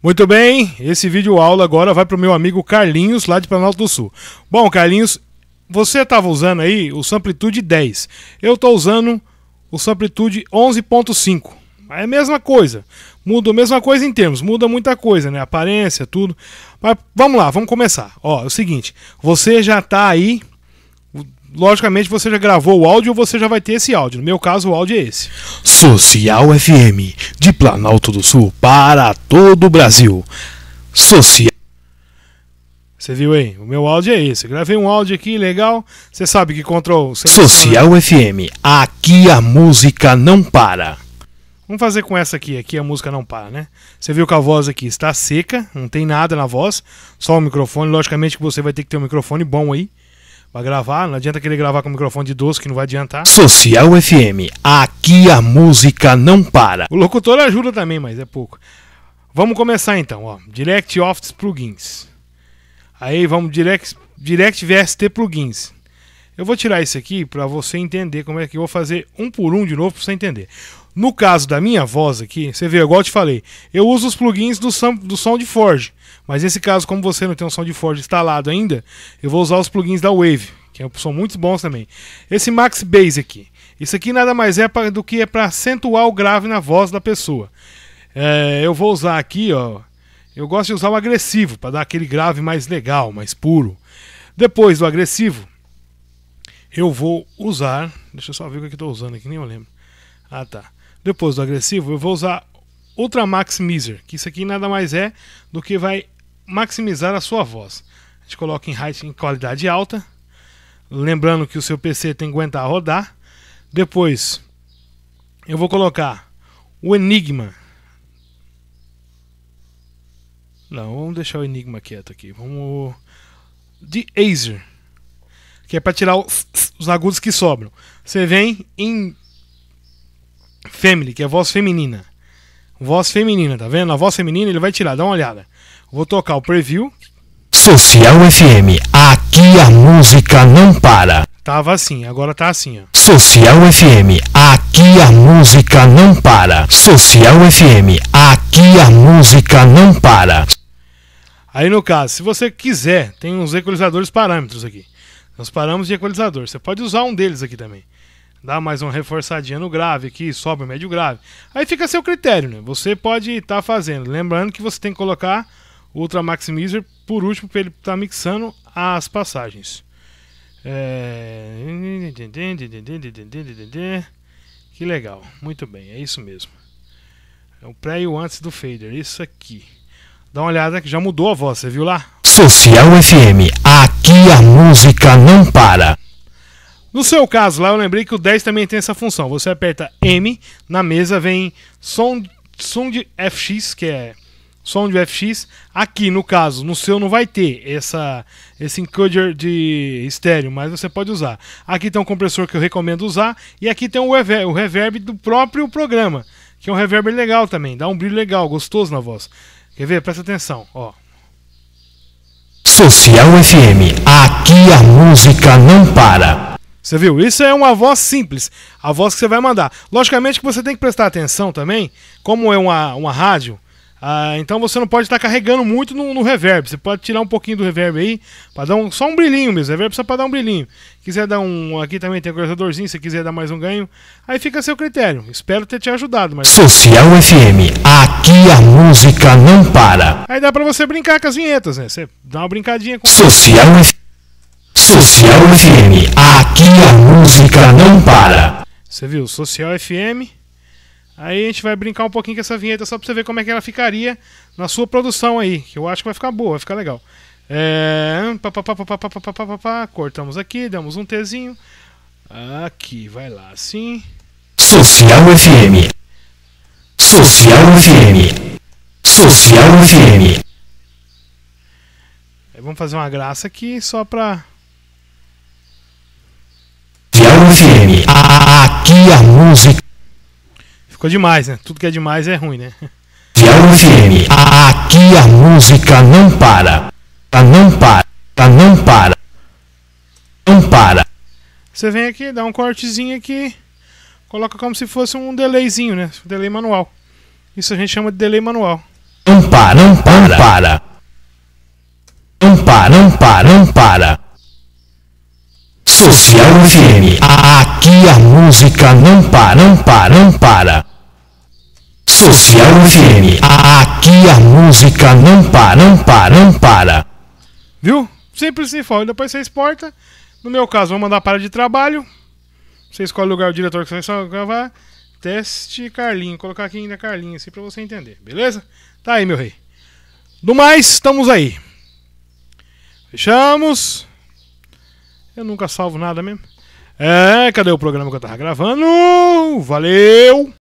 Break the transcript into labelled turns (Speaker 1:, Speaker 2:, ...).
Speaker 1: Muito bem, esse vídeo aula agora vai para o meu amigo Carlinhos, lá de Planalto do Sul. Bom, Carlinhos, você estava usando aí o Samplitude 10. Eu estou usando o Samplitude 11.5. É a mesma coisa. Muda a mesma coisa em termos, muda muita coisa, né? Aparência, tudo. Mas vamos lá, vamos começar. Ó, é o seguinte, você já está aí logicamente você já gravou o áudio ou você já vai ter esse áudio. No meu caso, o áudio é esse. Social FM, de Planalto do Sul
Speaker 2: para todo o Brasil. Social.
Speaker 1: Você viu aí? O meu áudio é esse. gravei um áudio aqui legal. Você sabe que control. Social né? FM,
Speaker 2: aqui a música não para.
Speaker 1: Vamos fazer com essa aqui. Aqui a música não para, né? Você viu que a voz aqui está seca, não tem nada na voz, só o microfone. Logicamente que você vai ter que ter um microfone bom aí para gravar. Não adianta querer gravar com o microfone de doce que não vai adiantar. Social FM,
Speaker 2: aqui a música não para. O
Speaker 1: locutor ajuda também, mas é pouco. Vamos começar então, ó. Direct Office Plugins. Aí vamos Direct, Direct VST Plugins. Eu vou tirar isso aqui para você entender como é que eu vou fazer um por um de novo para você entender. No caso da minha voz aqui, você vê, igual eu te falei, eu uso os plugins do, som, do SoundForge, mas nesse caso, como você não tem um SoundForge instalado ainda, eu vou usar os plugins da Wave, que é- são muito bons também. Esse Max Bass aqui, isso aqui nada mais é pra, do que é para acentuar o grave na voz da pessoa. É, eu vou usar aqui, ó, eu gosto de usar o agressivo, para dar aquele grave mais legal, mais puro. Depois do agressivo, eu vou usar, deixa eu só ver o que eu estou usando aqui, nem eu lembro. Ah tá. Depois do agressivo, eu vou usar Ultra Maximizer, que isso aqui nada mais é do que vai maximizar a sua voz. A gente coloca em, height, em qualidade alta, lembrando que o seu PC tem que aguentar rodar. Depois, eu vou colocar o Enigma. Não, vamos deixar o Enigma quieto aqui. Vamos. De Acer. Que é para tirar os agudos que sobram. Você vem em Family, que é voz feminina. Voz feminina, tá vendo? A voz feminina ele vai tirar, dá uma olhada. Vou tocar o preview.
Speaker 2: Social FM, aqui a música não para.
Speaker 1: Tava assim, agora tá assim, ó.
Speaker 2: Social FM, aqui a música não para. Social FM, aqui a música não para.
Speaker 1: Aí no caso, se você quiser, tem uns equalizadores parâmetros aqui. Nós paramos de equalizador. Você pode usar um deles aqui também dá mais uma reforçadinha no grave aqui, sobe o médio grave. Aí fica a seu critério, né? Você pode estar tá fazendo. Lembrando que você tem que colocar o Ultra Maximizer por último para ele estar tá mixando as passagens. É... Que legal, muito bem, é isso mesmo. É o pré e o antes do fader, isso aqui. Dá uma olhada que já mudou a voz, você viu lá? Social FM,
Speaker 2: aqui a música não para.
Speaker 1: No seu caso, lá eu lembrei que o 10 também tem essa função. Você aperta M, na mesa vem Sound, sound FX, que é Sound FX. Aqui, no caso, no seu não vai ter essa, esse encoder de estéreo, mas você pode usar. Aqui tem um compressor que eu recomendo usar. E aqui tem o reverb, o reverb do próprio programa, que é um reverb legal também. Dá um brilho legal, gostoso na voz. Quer ver? Presta atenção, ó.
Speaker 2: Social FM, aqui a música não para.
Speaker 1: Você viu? Isso é uma voz simples, a voz que você vai mandar. Logicamente que você tem que prestar atenção também, como é uma, uma rádio, ah, então você não pode estar carregando muito no, no, reverb. Você pode tirar um pouquinho do reverb aí, para dar um, só um brilhinho mesmo. Reverb só para dar um brilhinho. Quiser dar um. Aqui também tem um acusadorzinho, se quiser dar mais um ganho, aí fica a seu critério. Espero ter te ajudado. Mas... Social FM,
Speaker 2: aqui a música não para.
Speaker 1: Aí dá para você brincar com as vinhetas, né? Você dá uma
Speaker 2: brincadinha com. Social FM. Social FM, aqui a música não para.
Speaker 1: Você viu, Social FM. Aí a gente vai brincar um pouquinho com essa vinheta só pra você ver como é que ela ficaria na sua produção aí, que eu acho que vai ficar boa, vai ficar legal. É... Cortamos aqui, damos um Tzinho. Aqui, vai lá, assim.
Speaker 2: Social FM.
Speaker 1: Social FM.
Speaker 2: Social FM.
Speaker 1: Vamos fazer uma graça aqui só pra
Speaker 2: FM. Aqui a música.
Speaker 1: Ficou demais, né? Tudo que é demais é ruim, né?
Speaker 2: FM. Aqui a música não para. Tá, não para. Tá, não para. Não para.
Speaker 1: Você vem aqui, dá um cortezinho aqui. Coloca como se fosse um delayzinho, né? Um delay manual. Isso a gente chama de delay manual.
Speaker 2: Não para, não para, não para. Não para, não para, não para. Social FM. Aqui a música não para, não para, não para. Social FM. Aqui a música não para, não para, não para. Viu?
Speaker 1: Simples e forma. Depois você exporta. No meu caso, vou mandar para de trabalho. Você escolhe o lugar, o diretor que você vai gravar. Teste Carlinho. Vou colocar aqui ainda Carlinho, assim pra você entender. Beleza? Tá aí, meu rei. Do mais, estamos aí. Fechamos. Eu nunca salvo nada mesmo. É, cadê o programa que eu tava gravando? Valeu!